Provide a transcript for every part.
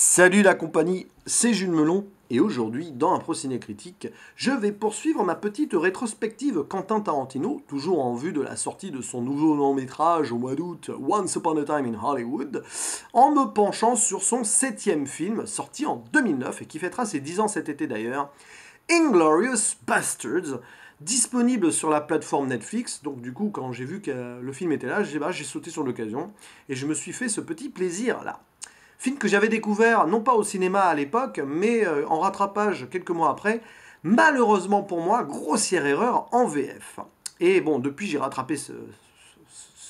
Salut la compagnie, c'est Jules Melon et aujourd'hui dans un procédé critique, je vais poursuivre ma petite rétrospective Quentin Tarantino, toujours en vue de la sortie de son nouveau long métrage au mois d'août, Once Upon a Time in Hollywood, en me penchant sur son septième film sorti en 2009 et qui fêtera ses 10 ans cet été d'ailleurs, Inglorious Bastards, disponible sur la plateforme Netflix. Donc du coup, quand j'ai vu que le film était là, j'ai bah, sauté sur l'occasion et je me suis fait ce petit plaisir là. Film que j'avais découvert, non pas au cinéma à l'époque, mais euh, en rattrapage quelques mois après. Malheureusement pour moi, grossière erreur en VF. Et bon, depuis, j'ai rattrapé ce,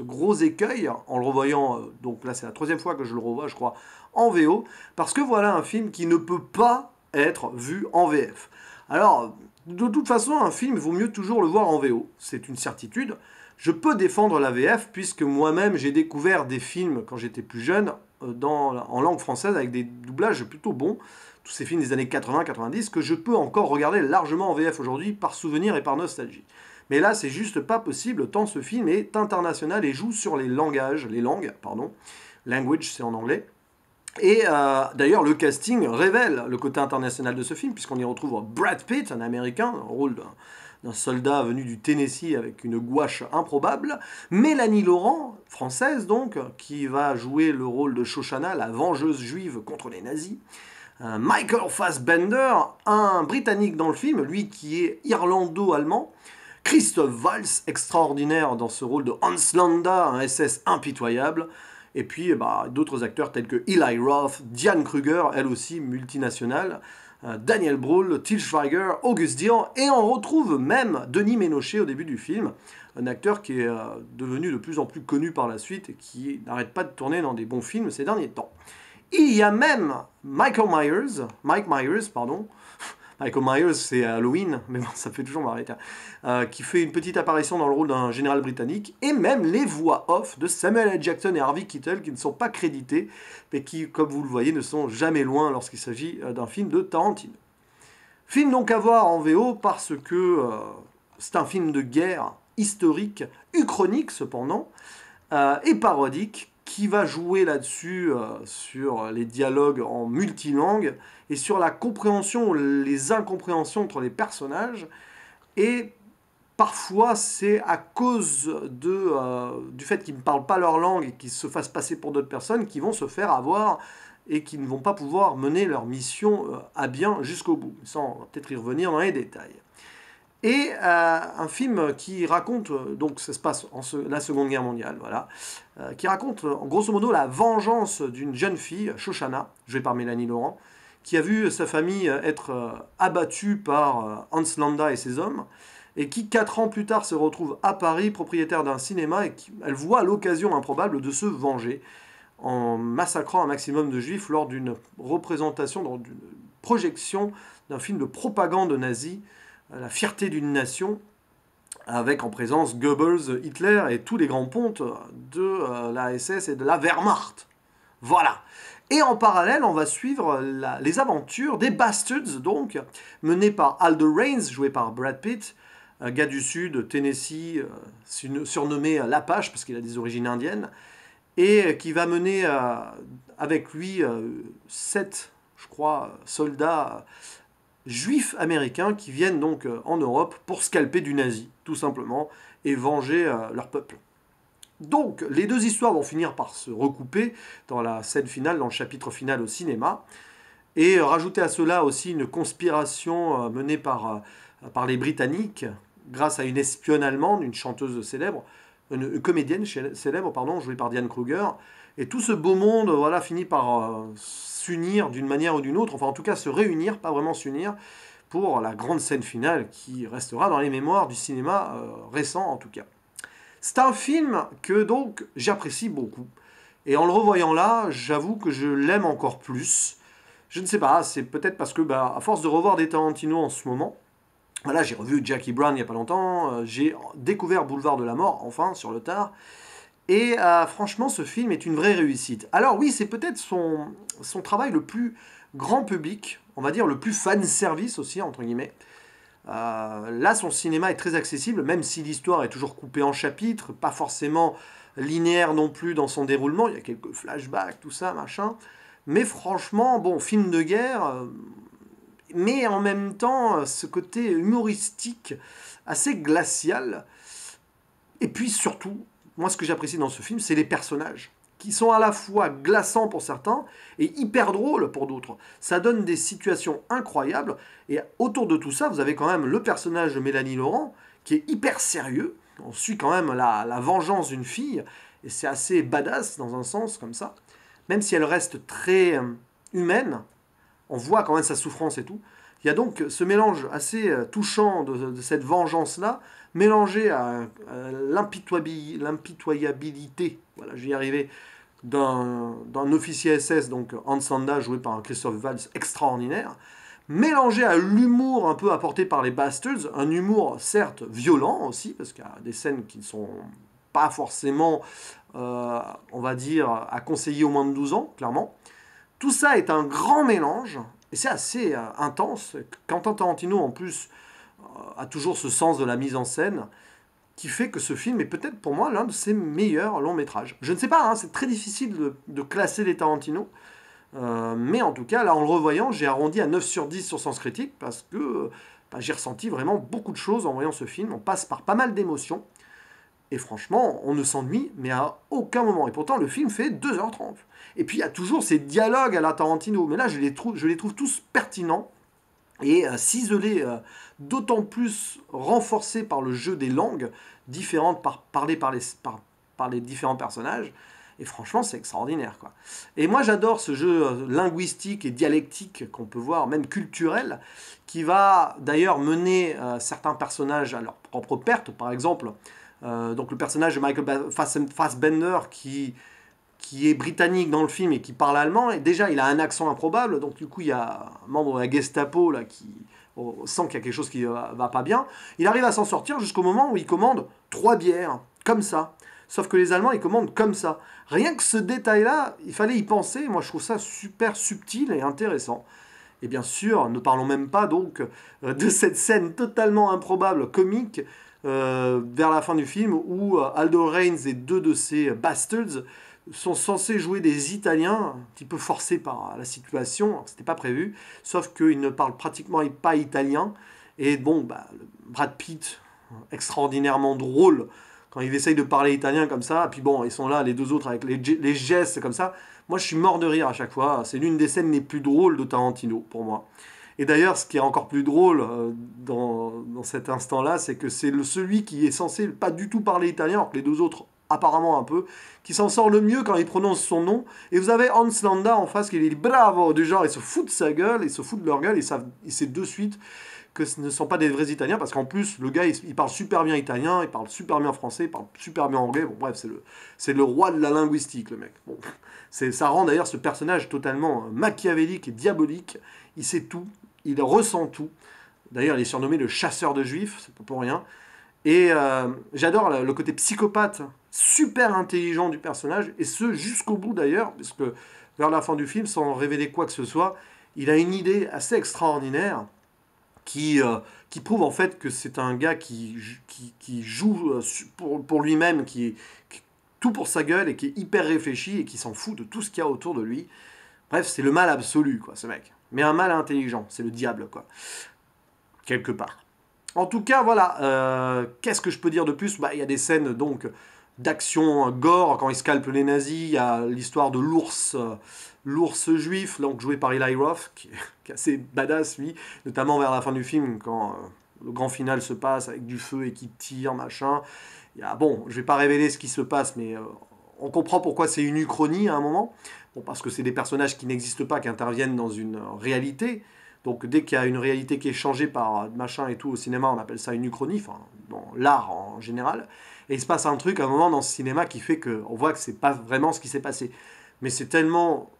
gros écueil en le revoyant. Euh, donc là, c'est la troisième fois que je le revois, je crois, en VO. Parce que voilà un film qui ne peut pas être vu en VF. Alors, de toute façon, un film, vaut mieux toujours le voir en VO. C'est une certitude. Je peux défendre la VF puisque moi-même, j'ai découvert des films quand j'étais plus jeune euh, en langue française avec des doublages plutôt bons. Tous ces films des années 80-90 que je peux encore regarder largement en VF aujourd'hui par souvenir et par nostalgie. Mais là, c'est juste pas possible tant ce film est international et joue sur les langages, les langues, pardon. Language, c'est en anglais. Et euh, d'ailleurs, le casting révèle le côté international de ce film, puisqu'on y retrouve Brad Pitt, un Américain, un rôle d'un un soldat venu du Tennessee avec une gouache improbable. Mélanie Laurent, française donc, qui va jouer le rôle de Shoshana, la vengeuse juive contre les nazis. Euh, Michael Fassbender, un Britannique dans le film, lui qui est irlando-allemand. Christophe Valls, extraordinaire dans ce rôle de Hans Landa, un SS impitoyable. Et puis eh ben, d'autres acteurs tels que Eli Roth, Diane Kruger, elle aussi multinationale. Euh, Daniel Brühl, Til Schweiger, August Dion, et on retrouve même Denis Ménochet au début du film, un acteur qui est euh, devenu de plus en plus connu par la suite et qui n'arrête pas de tourner dans des bons films ces derniers temps. Il y a même Michael Myers, Mike Myers, pardon, Michael Myers, c'est Halloween, mais ça fait toujours marrer, euh, qui fait une petite apparition dans le rôle d'un général britannique, et même les voix off de Samuel L. Jackson et Harvey Keitel, qui ne sont pas crédités, mais qui, comme vous le voyez, ne sont jamais loin lorsqu'il s'agit euh, d'un film de Tarantino. Film donc à voir en VO parce que euh, c'est un film de guerre historique, uchronique cependant, et parodique, qui va jouer là-dessus, euh, sur les dialogues en multilingue et sur la compréhension, les incompréhensions entre les personnages. Et parfois, c'est à cause euh, du fait qu'ils ne parlent pas leur langue et qu'ils se fassent passer pour d'autres personnes qui vont se faire avoir et qui ne vont pas pouvoir mener leur mission euh, à bien jusqu'au bout. sans peut-être y revenir dans les détails et euh, un film qui raconte, euh, donc ça se passe en la Seconde Guerre mondiale, euh, qui raconte en grosso modo la vengeance d'une jeune fille, Shoshana, jouée par Mélanie Laurent, qui a vu sa famille être abattue par Hans Landa et ses hommes, et qui, quatre ans plus tard, se retrouve à Paris, propriétaire d'un cinéma, et qui, elle voit l'occasion improbable de se venger en massacrant un maximum de juifs lors d'une représentation, d'une projection d'un film de propagande nazie la fierté d'une nation, avec en présence Goebbels, Hitler et tous les grands pontes de euh, la SS et de la Wehrmacht. Voilà. Et en parallèle, on va suivre les aventures des Bastards, donc, menées par Aldo Rains, joué par Brad Pitt, un gars du sud, Tennessee, euh, surnommé l'Apache parce qu'il a des origines indiennes, et euh, qui va mener avec lui sept, je crois, soldats juifs américains qui viennent donc euh, en Europe pour scalper du nazi, tout simplement, et venger euh, leur peuple. Donc, les deux histoires vont finir par se recouper dans la scène finale, dans le chapitre final au cinéma. Et euh, rajouter à cela aussi une conspiration menée par, par les Britanniques, grâce à une espionne allemande, une chanteuse célèbre, une, comédienne célèbre, pardon, jouée par Diane Kruger. Et tout ce beau monde, voilà, finit par euh, s'unir d'une manière ou d'une autre, enfin en tout cas se réunir, pas vraiment s'unir, pour la grande scène finale qui restera dans les mémoires du cinéma euh, récent en tout cas. C'est un film que donc j'apprécie beaucoup. Et en le revoyant là, j'avoue que je l'aime encore plus. Je ne sais pas, c'est peut-être parce que, bah, à force de revoir des Tarantino en ce moment, voilà, j'ai revu Jackie Brown il n'y a pas longtemps, euh, j'ai découvert Boulevard de la Mort, enfin, sur le tard. Et euh, franchement, ce film est une vraie réussite. Alors oui, c'est peut-être son, son travail le plus grand public, on va dire le plus fan service aussi, entre guillemets. Euh, là, son cinéma est très accessible, même si l'histoire est toujours coupée en chapitres, pas forcément linéaire non plus dans son déroulement, il y a quelques flashbacks, tout ça, machin. Mais franchement, bon, film de guerre, mais en même temps euh, ce côté humoristique assez glacial. Et puis surtout, moi ce que j'apprécie dans ce film, c'est les personnages qui sont à la fois glaçants pour certains et hyper drôles pour d'autres. Ça donne des situations incroyables et autour de tout ça, vous avez quand même le personnage de Mélanie Laurent qui est hyper sérieux. On suit quand même la, la vengeance d'une fille et c'est assez badass dans un sens comme ça. Même si elle reste très euh, humaine, on voit quand même sa souffrance et tout. Il y a donc ce mélange assez euh, touchant de, cette vengeance-là, mélangé à, l'impitoyabilité, voilà, j'y arrivais, d'un officier SS, donc Hans Sanda, joué par Christophe Valls extraordinaire, mélangé à l'humour un peu apporté par les Bastards, un humour certes violent aussi, parce qu'il y a des scènes qui ne sont pas forcément, euh, on va dire, à conseiller au moins de 12 ans, clairement, tout ça est un grand mélange, et c'est assez euh, intense. Quentin Tarantino, en plus, euh, a toujours ce sens de la mise en scène qui fait que ce film est peut-être pour moi l'un de ses meilleurs longs métrages. Je ne sais pas, hein, c'est très difficile de, classer les Tarantino, euh, mais en tout cas, là, en le revoyant, j'ai arrondi à 9 sur 10 sur Sens Critique parce que bah, j'ai ressenti vraiment beaucoup de choses en voyant ce film. On passe par pas mal d'émotions. Et franchement, on ne s'ennuie, mais à aucun moment. Et pourtant, le film fait 2h30. Et puis, il y a toujours ces dialogues à la Tarantino. Mais là, je les, trouve, je les trouve tous pertinents et euh, ciselés, euh, d'autant plus renforcés par le jeu des langues différentes par, parlées par les, différents personnages. Et franchement, c'est extraordinaire. Quoi. Et moi, j'adore ce jeu euh, linguistique et dialectique qu'on peut voir, même culturel, qui va d'ailleurs mener euh, certains personnages à leur propre perte. Par exemple, euh, donc le personnage de Michael Fassbender qui, qui est britannique dans le film et qui parle allemand, et déjà il a un accent improbable, donc du coup il y a un membre de la Gestapo là, qui sent qu'il y a quelque chose qui va, euh, va pas bien. Il arrive à s'en sortir jusqu'au moment où il commande trois bières, comme ça. Sauf que les Allemands, ils commandent comme ça. Rien que ce détail-là, il fallait y penser. Moi, je trouve ça super subtil et intéressant. Et bien sûr, ne parlons même pas donc euh, de cette scène totalement improbable, comique, euh, vers la fin du film où euh, Aldo Reigns et deux de ses bastards sont censés jouer des Italiens, un petit peu forcés par la situation, c'était pas prévu, sauf qu'ils ne parlent pratiquement pas italien. Et bon, bah, Brad Pitt, extraordinairement drôle, quand il essaye de parler italien comme ça, et puis bon, ils sont là, les deux autres, avec les, les gestes comme ça. Moi, je suis mort de rire à chaque fois. C'est l'une des scènes les plus drôles de Tarantino, pour moi. Et d'ailleurs, ce qui est encore plus drôle euh, dans, dans cet instant-là, c'est que c'est celui qui est censé pas du tout parler italien, alors que les deux autres apparemment un peu, qui s'en sort le mieux quand il prononce son nom. Et vous avez Hans Landa en face qui dit bravo, du genre, il se foutent de sa gueule, il se fout de leur gueule, et, sait de suite que ce ne sont pas des vrais Italiens, parce qu'en plus, le gars, il, parle super bien italien, il parle super bien français, il parle super bien anglais, bon bref, c'est le, c'est le roi de la linguistique, le mec. Bon, ça rend d'ailleurs ce personnage totalement euh, machiavélique et diabolique, il sait tout, il ressent tout. D'ailleurs, il est surnommé le chasseur de juifs, c'est pas pour rien. Et euh, j'adore le, côté psychopathe, super intelligent du personnage, et ce jusqu'au bout d'ailleurs, parce que vers la fin du film, sans révéler quoi que ce soit, il a une idée assez extraordinaire qui, euh, qui prouve en fait que c'est un gars qui, qui, joue euh, pour, lui-même, qui, est tout pour sa gueule et qui est hyper réfléchi et qui s'en fout de tout ce qu'il y a autour de lui. Bref, c'est le mal absolu, quoi, ce mec. Mais un mal intelligent, c'est le diable, quoi. Quelque part. En tout cas, voilà. Euh, qu'est-ce que je peux dire de plus bah, Il y a des scènes, donc, d'action gore, quand ils scalpent les nazis. Il y a l'histoire de l'ours euh, l'ours juif, joué par Eli Roth, qui, est assez badass, lui. Notamment vers la fin du film, quand... Euh, le grand final se passe avec du feu et qui tire, machin. y bon, je vais pas révéler ce qui se passe, mais on comprend pourquoi c'est une uchronie à un moment parce que c'est des personnages qui n'existent pas, qui interviennent dans une réalité. Donc dès qu'il y a une réalité qui est changée par machin et tout au cinéma, on appelle ça une uchronie, enfin, dans l'art en général. Et il se passe un truc à un moment dans ce cinéma qui fait qu'on voit que c'est pas vraiment ce qui s'est passé. Mais c'est tellement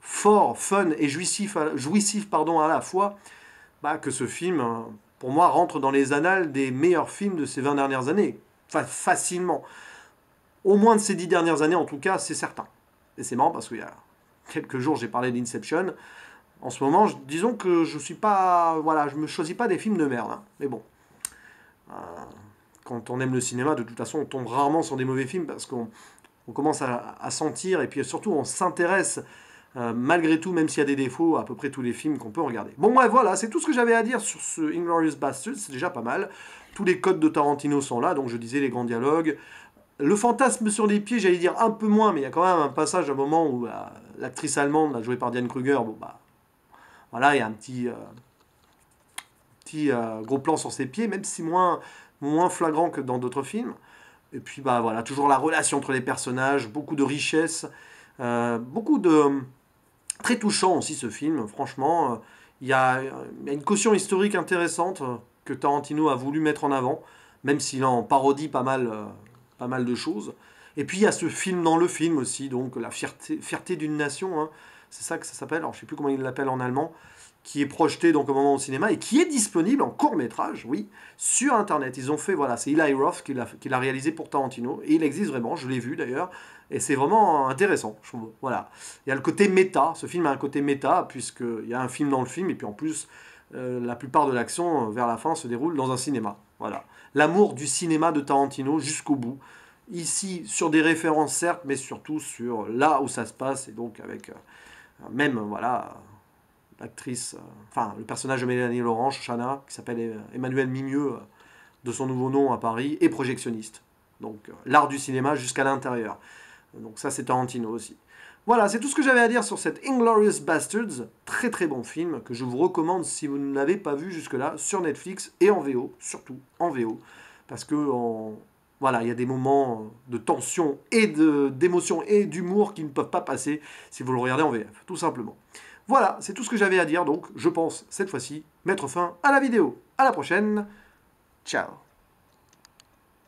fort, fun et jouissif, jouissif pardon, à la fois bah, que ce film, hein, pour moi, rentre dans les annales des meilleurs films de ces 20 dernières années. facilement. Au moins de ces 10 dernières années, en tout cas, c'est certain. Et c'est marrant parce qu'il y a quelques jours, j'ai parlé d'Inception. En ce moment, disons que je suis pas. Voilà, je me choisis pas des films de merde. Hein. Mais bon. Euh, quand on aime le cinéma, de toute façon, on tombe rarement sur des mauvais films parce qu'on commence à, sentir et puis surtout on s'intéresse euh, malgré tout, même s'il y a des défauts, à peu près tous les films qu'on peut regarder. Bon, bref, voilà, c'est tout ce que j'avais à dire sur ce Inglorious Bastards, c'est déjà pas mal. Tous les codes de Tarantino sont là, donc je disais les grands dialogues, le fantasme sur les pieds, j'allais dire un peu moins, mais il y a quand même un passage, un moment où bah, l'actrice allemande, la jouée par Diane Kruger, bon bah, voilà, il y a un petit, euh, petit euh, gros plan sur ses pieds, même si moins, moins flagrant que dans d'autres films. Et puis bah voilà, toujours la relation entre les personnages, beaucoup de richesse, euh, beaucoup de très touchant aussi ce film. Franchement, il y, a une caution historique intéressante que Tarantino a voulu mettre en avant, même s'il en parodie pas mal pas mal de choses. Et puis il y a ce film dans le film aussi, donc la fierté, fierté d'une nation, hein. c'est ça que ça s'appelle, alors je sais plus comment il l'appelle en allemand, qui est projeté donc au moment au cinéma et qui est disponible en court métrage, oui, sur internet. Ils ont fait, voilà, c'est Eli Roth qui l'a réalisé pour Tarantino, et il existe vraiment, je l'ai vu d'ailleurs, et c'est vraiment intéressant, Voilà. Il y a le côté méta, ce film a un côté méta, puisqu'il y a un film dans le film, et puis en plus, euh, la plupart de l'action euh, vers la fin se déroule dans un cinéma. L'amour du cinéma de Tarantino jusqu'au bout. Ici, sur des références certes, mais surtout sur là où ça se passe, et donc avec euh, même, voilà, l'actrice, euh, enfin, le personnage de Mélanie Laurent, chana qui s'appelle euh, Emmanuel Mimieux, de son nouveau nom à Paris, et projectionniste. Donc, l'art du cinéma jusqu'à l'intérieur. Donc, ça, c'est Tarantino aussi. Voilà, c'est tout ce que j'avais à dire sur cette Inglorious Bastards. Très très bon film que je vous recommande si vous ne l'avez pas vu jusque-là sur Netflix et en VO, surtout en VO. Parce que voilà, il y a des moments de tension et d'émotion et d'humour qui ne peuvent pas passer si vous le regardez en VF, tout simplement. Voilà, c'est tout ce que j'avais à dire, donc je pense cette fois-ci mettre fin à la vidéo. À la prochaine, ciao